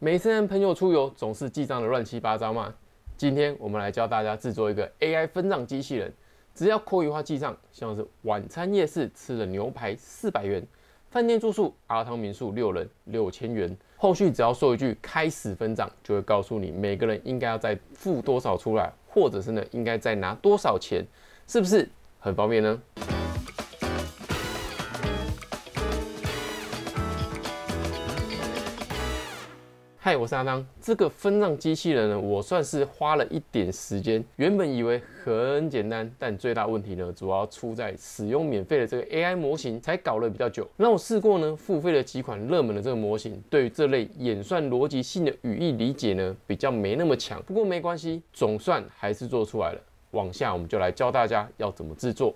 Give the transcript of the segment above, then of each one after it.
每次朋友出游，总是记账的乱七八糟嘛。今天我们来教大家制作一个 AI 分账机器人，只要口语化记账，像是晚餐夜市吃了牛排四百元，饭店住宿阿汤民宿六人六千元，后续只要说一句开始分账，就会告诉你每个人应该要再付多少出来，或者是呢应该再拿多少钱，是不是很方便呢？我是阿当这个分账机器人呢，我算是花了一点时间。原本以为很简单，但最大问题呢，主要出在使用免费的这个 AI 模型才搞了比较久。那我试过呢，付费的几款热门的这个模型，对于这类演算逻辑性的语义理解呢，比较没那么强。不过没关系，总算还是做出来了。往下我们就来教大家要怎么制作。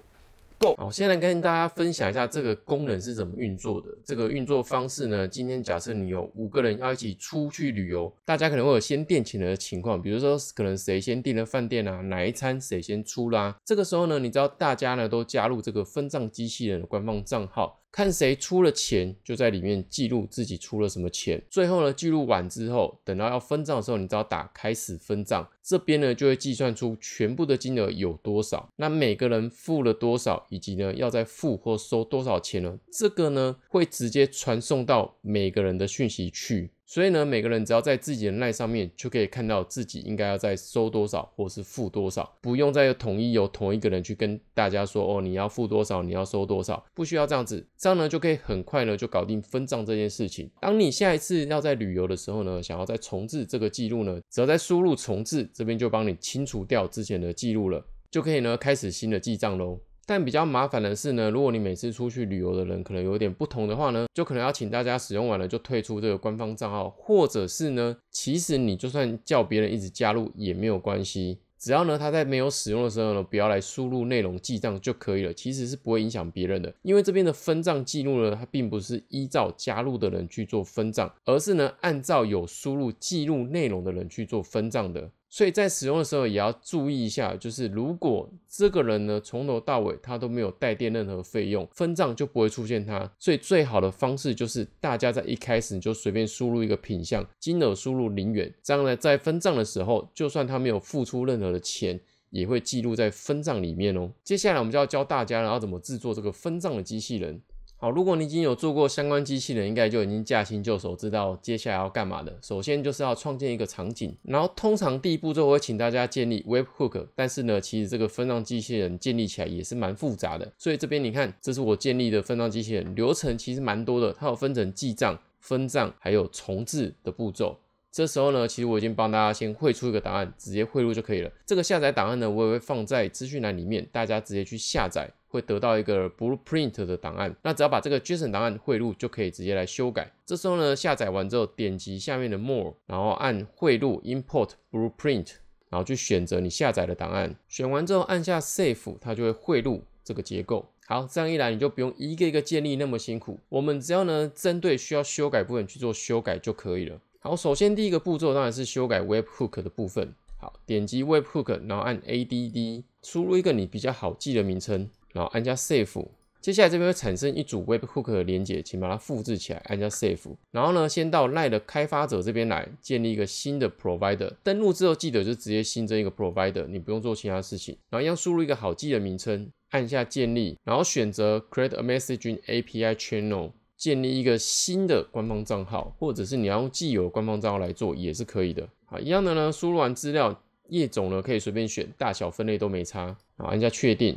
好，我先来跟大家分享一下这个功能是怎么运作的。这个运作方式呢，今天假设你有五个人要一起出去旅游，大家可能会有先垫钱的情况，比如说可能谁先订了饭店啊，哪一餐谁先出啦。这个时候呢，你知道大家呢都加入这个分账机器人的官方账号。看谁出了钱，就在里面记录自己出了什么钱。最后呢，记录完之后，等到要分账的时候，你只要打“开始分账”，这边呢就会计算出全部的金额有多少，那每个人付了多少，以及呢要再付或收多少钱呢？这个呢会直接传送到每个人的讯息去。所以呢，每个人只要在自己的赖上面，就可以看到自己应该要在收多少或是付多少，不用再统一由同一个人去跟大家说哦，你要付多少，你要收多少，不需要这样子，这样呢就可以很快呢就搞定分账这件事情。当你下一次要在旅游的时候呢，想要再重置这个记录呢，只要在输入重置这边就帮你清除掉之前的记录了，就可以呢开始新的记账喽。但比较麻烦的是呢，如果你每次出去旅游的人可能有点不同的话呢，就可能要请大家使用完了就退出这个官方账号，或者是呢，其实你就算叫别人一直加入也没有关系，只要呢他在没有使用的时候呢，不要来输入内容记账就可以了，其实是不会影响别人的，因为这边的分账记录呢，它并不是依照加入的人去做分账，而是呢按照有输入记录内容的人去做分账的。所以在使用的时候也要注意一下，就是如果这个人呢从头到尾他都没有带电任何费用，分账就不会出现他。所以最好的方式就是大家在一开始你就随便输入一个品项，金额输入零元，这样呢在分账的时候，就算他没有付出任何的钱，也会记录在分账里面哦。接下来我们就要教大家，然后怎么制作这个分账的机器人。好，如果你已经有做过相关机器人，应该就已经驾轻就熟，知道接下来要干嘛的。首先就是要创建一个场景，然后通常第一步就我会请大家建立 Web Hook。但是呢，其实这个分账机器人建立起来也是蛮复杂的，所以这边你看，这是我建立的分账机器人流程，其实蛮多的，它有分成记账、分账还有重置的步骤。这时候呢，其实我已经帮大家先汇出一个档案，直接汇入就可以了。这个下载档案呢，我也会放在资讯栏里面，大家直接去下载，会得到一个 blueprint 的档案。那只要把这个 JSON 档案汇入，就可以直接来修改。这时候呢，下载完之后，点击下面的 More，然后按汇入 Import blueprint，然后去选择你下载的档案，选完之后按下 Save，它就会汇入这个结构。好，这样一来你就不用一个一个建立那么辛苦，我们只要呢，针对需要修改部分去做修改就可以了。好，首先第一个步骤当然是修改 Web Hook 的部分。好，点击 Web Hook，然后按 Add，输入一个你比较好记的名称，然后按加 Save。接下来这边会产生一组 Web Hook 的连接，请把它复制起来，按加 Save。然后呢，先到 Line 的开发者这边来建立一个新的 Provider。登录之后记得就直接新增一个 Provider，你不用做其他事情。然后要输入一个好记的名称，按下建立，然后选择 Create a messaging API channel。建立一个新的官方账号，或者是你要用既有官方账号来做也是可以的。啊，一样的呢，输入完资料，业种呢可以随便选，大小分类都没差。好，按下确定，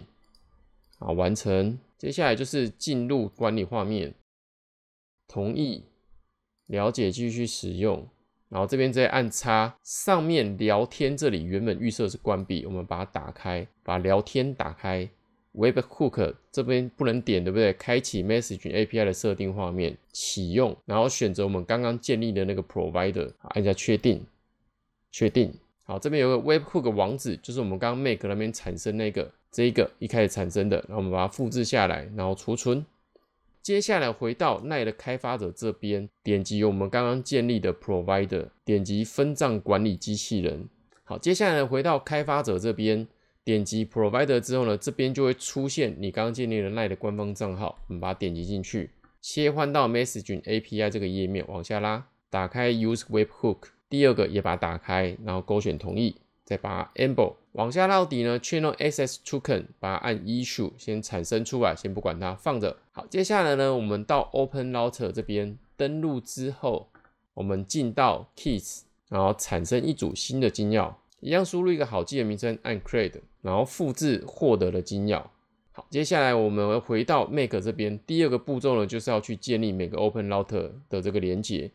啊，完成。接下来就是进入管理画面，同意，了解，继续使用。然后这边再按叉。上面聊天这里原本预设是关闭，我们把它打开，把聊天打开。Web Hook 这边不能点，对不对？开启 Message API 的设定画面，启用，然后选择我们刚刚建立的那个 Provider，按下确定，确定。好，这边有个 Web Hook 网址，就是我们刚刚 Make 那边产生那个这一个一开始产生的，然后我们把它复制下来，然后储存。接下来回到奈的开发者这边，点击我们刚刚建立的 Provider，点击分账管理机器人。好，接下来回到开发者这边。点击 provider 之后呢，这边就会出现你刚刚建立的 line 的官方账号，我们把它点击进去，切换到 messaging API 这个页面，往下拉，打开 use web hook，第二个也把它打开，然后勾选同意，再把 enable 往下到底呢，channel access token 把它按 issue 先产生出来，先不管它，放着。好，接下来呢，我们到 OpenRouter 这边登录之后，我们进到 keys，然后产生一组新的金钥。一样输入一个好记的名称，按 Create，然后复制获得的金钥。好，接下来我们回到 Make 这边，第二个步骤呢，就是要去建立每个 Open Router 的这个连接。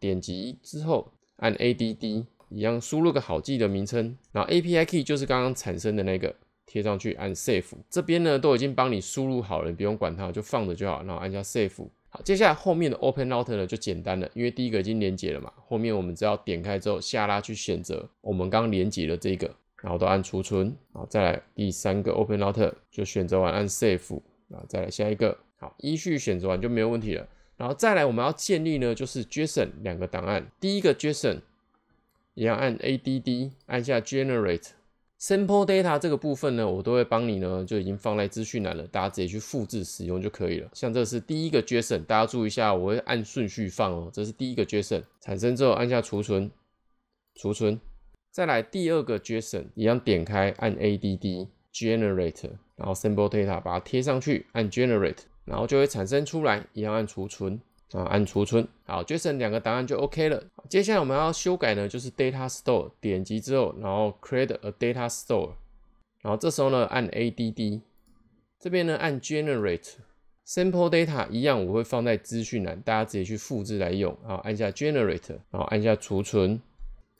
点击之后按 Add，一样输入个好记的名称，然后 API Key 就是刚刚产生的那个，贴上去按 Save。这边呢都已经帮你输入好了，不用管它，就放着就好，然后按下 Save。好，接下来后面的 Open r o t e 呢就简单了，因为第一个已经连接了嘛，后面我们只要点开之后下拉去选择我们刚连接的这个，然后都按储存，好，再来第三个 Open r o t e 就选择完按 Save，啊，再来下一个，好，依序选择完就没有问题了，然后再来我们要建立呢就是 JSON 两个档案，第一个 JSON 也要按 Add，按下 Generate。Simple data 这个部分呢，我都会帮你呢，就已经放在资讯栏了，大家直接去复制使用就可以了。像这是第一个 JSON，大家注意一下，我会按顺序放哦。这是第一个 JSON 产生之后，按下储存，储存，再来第二个 JSON，一样点开按 ADD Generate，然后 Simple data 把它贴上去，按 Generate，然后就会产生出来，一样按储存。啊，按储存，好，j s o n 两个答案就 OK 了。接下来我们要修改呢，就是 Data Store，点击之后，然后 Create a Data Store，然后这时候呢按 Add，这边呢按 Generate Sample Data，一样我会放在资讯栏，大家直接去复制来用。好，按下 Generate，然后按下储存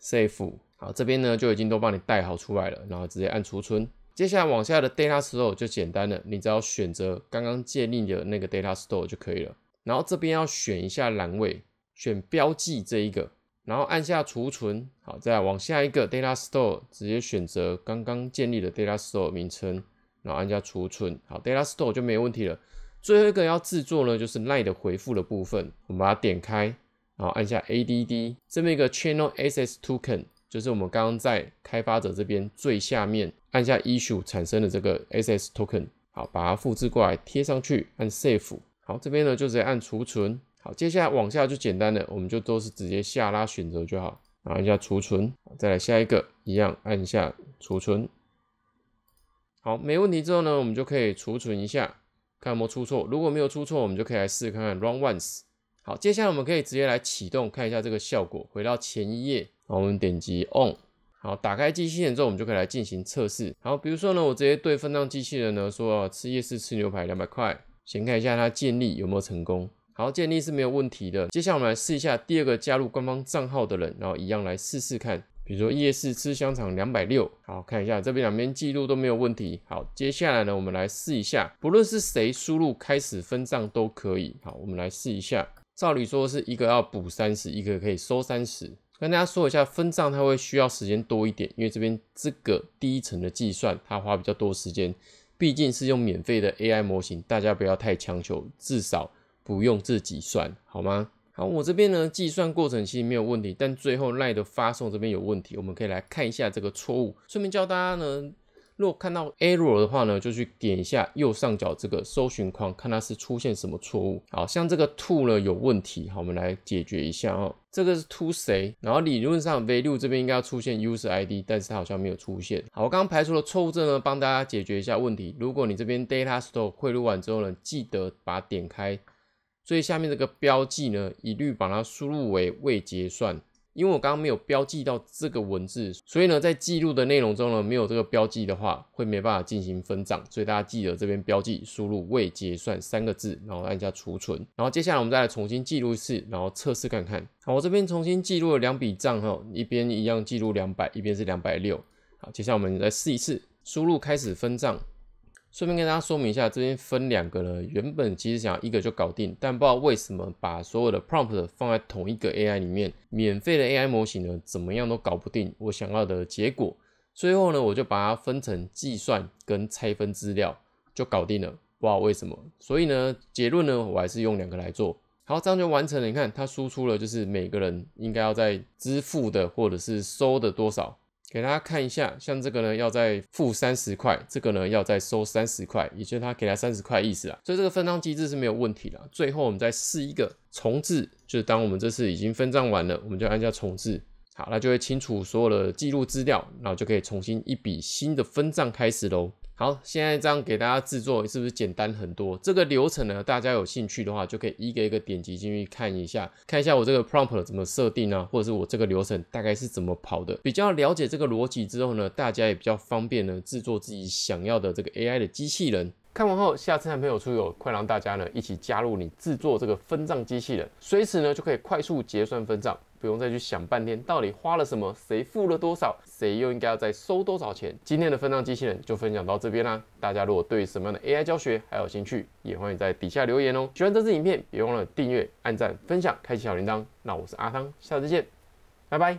Save，好，这边呢就已经都帮你带好出来了，然后直接按储存。接下来往下的 Data Store 就简单了，你只要选择刚刚建立的那个 Data Store 就可以了。然后这边要选一下栏位，选标记这一个，然后按下储存。好，再往下一个 Data Store，直接选择刚刚建立的 Data Store 名称，然后按下储存。好，Data Store 就没问题了。最后一个要制作呢，就是 line 的回复的部分，我们把它点开，然后按下 Add。这边一个 Channel Access Token，就是我们刚刚在开发者这边最下面按下 Issue 产生的这个 s s Token。好，把它复制过来贴上去，按 Save。好，这边呢就直接按储存。好，接下来往下就简单的，我们就都是直接下拉选择就好。啊，按下储存，再来下一个一样，按下储存。好，没问题之后呢，我们就可以储存一下，看有没有出错。如果没有出错，我们就可以来试试看 run once。好，接下来我们可以直接来启动，看一下这个效果。回到前一页，我们点击 on。好，打开机器人之后，我们就可以来进行测试。好，比如说呢，我直接对分账机器人呢说吃夜市吃牛排两百块。先看一下它建立有没有成功。好，建立是没有问题的。接下来我们来试一下第二个加入官方账号的人，然后一样来试试看。比如说夜市吃香肠两百六。好，看一下这边两边记录都没有问题。好，接下来呢，我们来试一下，不论是谁输入开始分账都可以。好，我们来试一下。照理说是一个要补三十，一个可以收三十。跟大家说一下，分账它会需要时间多一点，因为这边这个第一层的计算它花比较多时间。毕竟是用免费的 AI 模型，大家不要太强求，至少不用自己算，好吗？好，我这边呢，计算过程其实没有问题，但最后 line 的发送这边有问题，我们可以来看一下这个错误，顺便教大家呢。如果看到 error 的话呢，就去点一下右上角这个搜寻框，看它是出现什么错误。好像这个 two 呢有问题，好，我们来解决一下哦。这个是 two c，然后理论上 value 这边应该要出现 user id，但是它好像没有出现。好，我刚刚排除了错误症呢，帮大家解决一下问题。如果你这边 data store 汇入完之后呢，记得把点开最下面这个标记呢，一律把它输入为未结算。因为我刚刚没有标记到这个文字，所以呢，在记录的内容中呢，没有这个标记的话，会没办法进行分账。所以大家记得这边标记输入“未结算”三个字，然后按下储存。然后接下来我们再来重新记录一次，然后测试看看。好，我这边重新记录了两笔账哈，一边一样记录两百，一边是两百六。好，接下来我们来试一次，输入开始分账。顺便跟大家说明一下，这边分两个呢。原本其实想一个就搞定，但不知道为什么把所有的 prompt 放在同一个 AI 里面，免费的 AI 模型呢，怎么样都搞不定我想要的结果。最后呢，我就把它分成计算跟拆分资料，就搞定了。不知道为什么，所以呢，结论呢，我还是用两个来做。好，这样就完成了。你看，它输出了就是每个人应该要在支付的或者是收的多少。给大家看一下，像这个呢，要再付三十块，这个呢，要再收三十块，也就是他给他三十块意思啦，所以这个分账机制是没有问题的。最后我们再试一个重置，就是当我们这次已经分账完了，我们就按下重置，好，那就会清除所有的记录资料，然后就可以重新一笔新的分账开始喽。好，现在这样给大家制作是不是简单很多？这个流程呢，大家有兴趣的话，就可以一个一个点击进去看一下，看一下我这个 prompt 怎么设定啊，或者是我这个流程大概是怎么跑的。比较了解这个逻辑之后呢，大家也比较方便呢，制作自己想要的这个 AI 的机器人。看完后，下次还没有出游，快让大家呢一起加入你制作这个分账机器人，随时呢就可以快速结算分账。不用再去想半天，到底花了什么？谁付了多少？谁又应该要再收多少钱？今天的分账机器人就分享到这边啦。大家如果对什么样的 AI 教学还有兴趣，也欢迎在底下留言哦。喜欢这支影片，别忘了订阅、按赞、分享、开启小铃铛。那我是阿汤，下次见，拜拜。